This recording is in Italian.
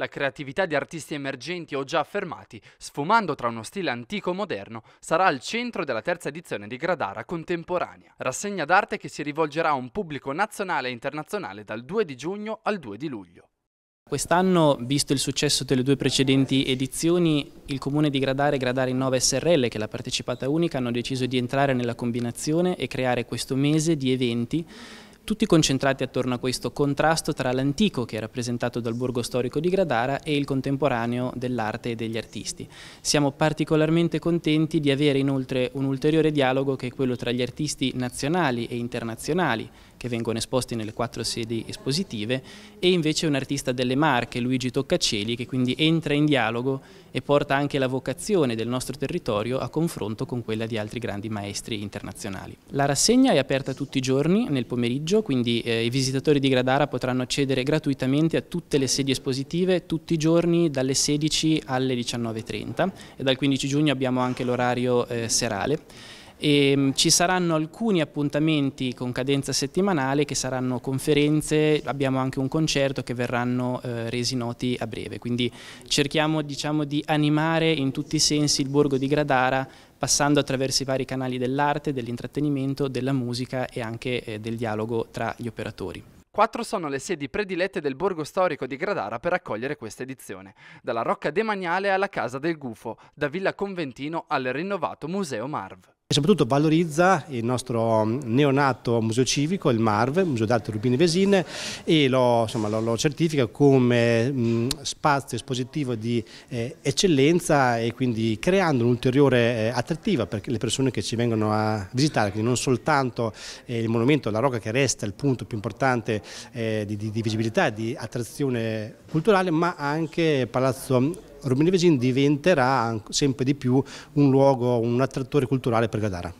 La creatività di artisti emergenti o già affermati, sfumando tra uno stile antico e moderno, sarà al centro della terza edizione di Gradara Contemporanea, rassegna d'arte che si rivolgerà a un pubblico nazionale e internazionale dal 2 di giugno al 2 di luglio. Quest'anno, visto il successo delle due precedenti edizioni, il comune di Gradare e Gradare Innova SRL, che è la partecipata unica, hanno deciso di entrare nella combinazione e creare questo mese di eventi tutti concentrati attorno a questo contrasto tra l'antico che è rappresentato dal borgo storico di Gradara e il contemporaneo dell'arte e degli artisti. Siamo particolarmente contenti di avere inoltre un ulteriore dialogo che è quello tra gli artisti nazionali e internazionali che vengono esposti nelle quattro sedi espositive e invece un artista delle Marche, Luigi Toccacelli, che quindi entra in dialogo e porta anche la vocazione del nostro territorio a confronto con quella di altri grandi maestri internazionali. La rassegna è aperta tutti i giorni nel pomeriggio quindi eh, i visitatori di Gradara potranno accedere gratuitamente a tutte le sedi espositive tutti i giorni dalle 16 alle 19.30 e dal 15 giugno abbiamo anche l'orario eh, serale. E ehm, ci saranno alcuni appuntamenti con cadenza settimanale che saranno conferenze, abbiamo anche un concerto che verranno eh, resi noti a breve, quindi cerchiamo diciamo, di animare in tutti i sensi il borgo di Gradara passando attraverso i vari canali dell'arte, dell'intrattenimento, della musica e anche eh, del dialogo tra gli operatori. Quattro sono le sedi predilette del borgo storico di Gradara per accogliere questa edizione, dalla Rocca Demaniale alla Casa del Gufo, da Villa Conventino al rinnovato Museo Marv e soprattutto valorizza il nostro mm, neonato museo civico, il MARV, Museo d'Arte Rubini Vesine, e lo, insomma, lo, lo certifica come mh, mm, spazio espositivo di eh, eccellenza e quindi creando un'ulteriore eh, attrattiva per le persone che ci vengono a visitare, quindi non soltanto eh, il monumento la Roca che resta il punto più importante eh, di, di, di visibilità e di attrazione culturale, ma anche Palazzo Rumini Vesin diventerà sempre di più un luogo, un attrattore culturale per Gadara.